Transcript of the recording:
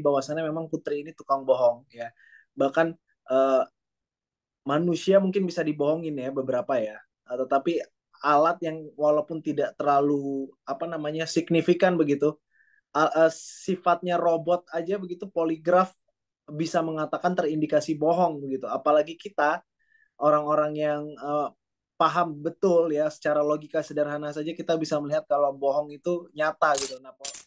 bahwasannya memang Putri ini tukang bohong ya bahkan uh, manusia mungkin bisa dibohongin ya beberapa ya eh, tetapi alat yang walaupun tidak terlalu apa namanya signifikan begitu sifatnya robot aja begitu poligraf bisa mengatakan terindikasi bohong begitu apalagi kita orang-orang yang uh, paham betul ya secara logika sederhana saja kita bisa melihat kalau bohong itu nyata gitu nah